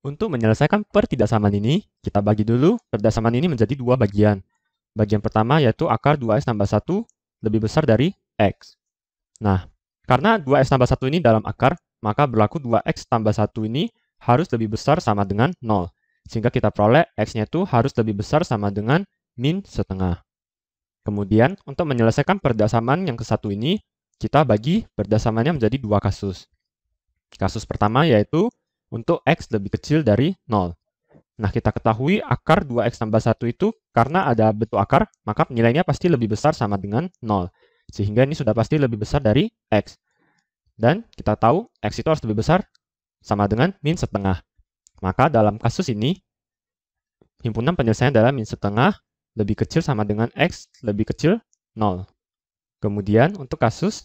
Untuk menyelesaikan pertidaksamaan ini, kita bagi dulu pertidaksamaan ini menjadi dua bagian. Bagian pertama yaitu akar 2x tambah 1 lebih besar dari x. Nah, karena 2x tambah 1 ini dalam akar, maka berlaku 2x tambah 1 ini harus lebih besar sama dengan 0. Sehingga kita peroleh x-nya itu harus lebih besar sama dengan min setengah. Kemudian, untuk menyelesaikan perdasaman yang ke satu ini, kita bagi perdasamaannya menjadi dua kasus. Kasus pertama yaitu untuk x lebih kecil dari 0. Nah, kita ketahui akar 2x tambah 1 itu karena ada bentuk akar, maka nilainya pasti lebih besar sama dengan 0. Sehingga ini sudah pasti lebih besar dari x. Dan kita tahu x itu harus lebih besar sama dengan min setengah. Maka dalam kasus ini, himpunan penyelesaian adalah min setengah lebih kecil sama dengan x lebih kecil 0. Kemudian untuk kasus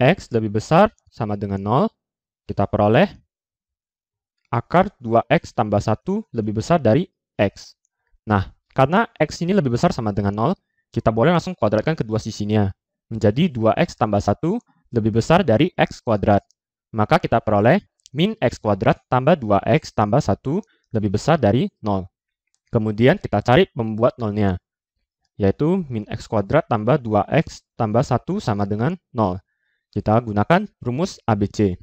x lebih besar sama dengan 0, kita peroleh akar 2x tambah 1 lebih besar dari x. Nah, karena x ini lebih besar sama dengan 0, kita boleh langsung kuadratkan kedua sisinya, menjadi 2x tambah 1 lebih besar dari x kuadrat. Maka kita peroleh min x kuadrat tambah 2x tambah 1 lebih besar dari 0. Kemudian kita cari pembuat nolnya, yaitu min x kuadrat tambah 2x tambah 1 sama dengan 0. Kita gunakan rumus ABC.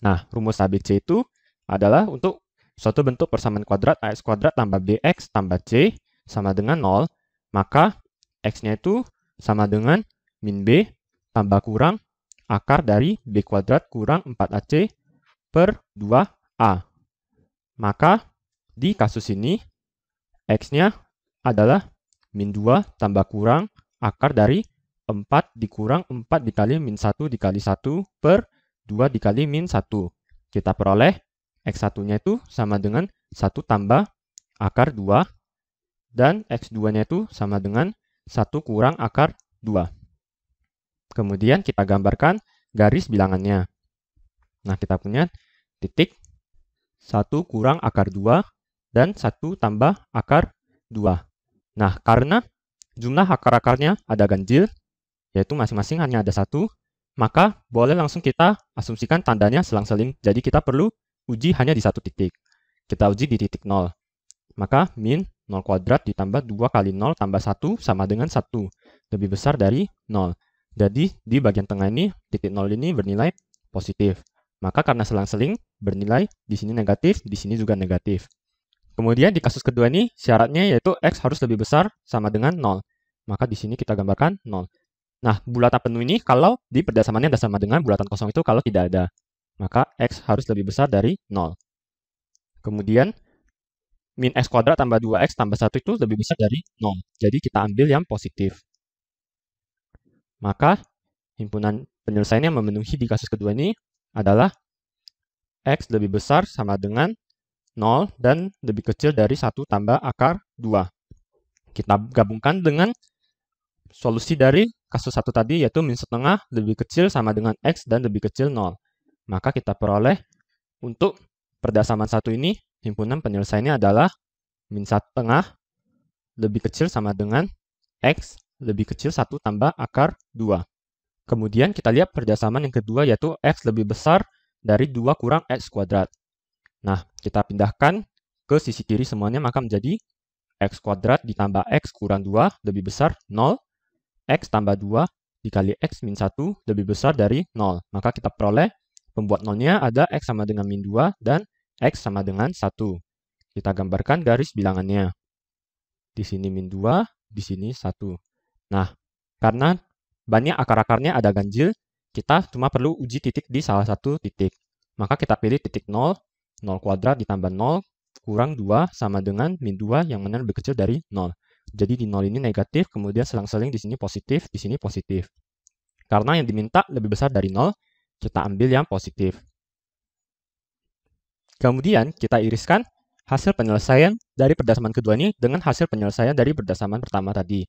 Nah, rumus ABC itu adalah untuk suatu bentuk persamaan kuadrat ax kuadrat tambah bx tambah c sama dengan 0, maka x-nya itu sama dengan min b tambah kurang akar dari b kuadrat kurang 4ac per 2a. Maka di kasus ini x-nya adalah min 2 tambah kurang akar dari 4 dikurang 4 dikali min 1 dikali 1 per 2 dikali min 1. Kita peroleh X1-nya itu sama dengan 1 tambah akar 2, dan X2-nya itu sama dengan 1 kurang akar 2. Kemudian kita gambarkan garis bilangannya. Nah, kita punya titik 1 kurang akar 2 dan 1 tambah akar 2. Nah, karena jumlah akar-akarnya ada ganjil, yaitu masing-masing hanya ada satu, maka boleh langsung kita asumsikan tandanya selang-seling. Jadi kita perlu uji hanya di satu titik. Kita uji di titik 0. Maka min 0 kuadrat ditambah 2 kali 0 tambah 1 sama dengan 1. Lebih besar dari 0. Jadi di bagian tengah ini, titik 0 ini bernilai positif. Maka karena selang-seling, bernilai di sini negatif, di sini juga negatif. Kemudian di kasus kedua ini, syaratnya yaitu X harus lebih besar sama dengan 0. Maka di sini kita gambarkan 0. Nah, bulatan penuh ini kalau di perdasamannya ada sama dengan bulatan kosong itu kalau tidak ada. Maka X harus lebih besar dari 0. Kemudian, min X kuadrat tambah 2X tambah 1 itu lebih besar dari 0. Jadi kita ambil yang positif. Maka, himpunan penyelesaian yang memenuhi di kasus kedua ini adalah X lebih besar sama dengan 0 dan lebih kecil dari 1 tambah akar 2. Kita gabungkan dengan solusi dari kasus satu tadi yaitu min setengah lebih kecil sama dengan X dan lebih kecil 0 maka kita peroleh untuk perdasaman satu ini himpunan penyelesaiannya adalah min satu tengah lebih kecil sama dengan x lebih kecil satu tambah akar dua Kemudian kita lihat perdasaman yang kedua yaitu x lebih besar dari dua kurang x kuadrat. Nah, kita pindahkan ke sisi kiri semuanya maka menjadi x kuadrat ditambah x kurang dua lebih besar 0, x tambah dua dikali x min satu lebih besar dari 0. Maka kita peroleh Pembuat nolnya ada X sama dengan min 2 dan X sama dengan 1. Kita gambarkan garis bilangannya. Di sini min 2, di sini 1. Nah, karena banyak akar-akarnya ada ganjil, kita cuma perlu uji titik di salah satu titik. Maka kita pilih titik 0, 0 kuadrat ditambah 0, kurang 2 sama dengan min 2 yang mana lebih kecil dari 0. Jadi di 0 ini negatif, kemudian selang-seling di sini positif, di sini positif. Karena yang diminta lebih besar dari 0, kita ambil yang positif. Kemudian kita iriskan hasil penyelesaian dari perdasaman kedua ini dengan hasil penyelesaian dari perdasaman pertama tadi.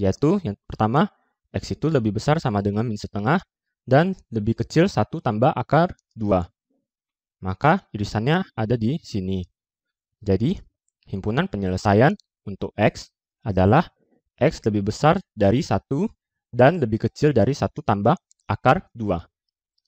Yaitu yang pertama, x itu lebih besar sama dengan min setengah dan lebih kecil 1 tambah akar 2. Maka irisannya ada di sini. Jadi, himpunan penyelesaian untuk x adalah x lebih besar dari 1 dan lebih kecil dari 1 tambah akar 2.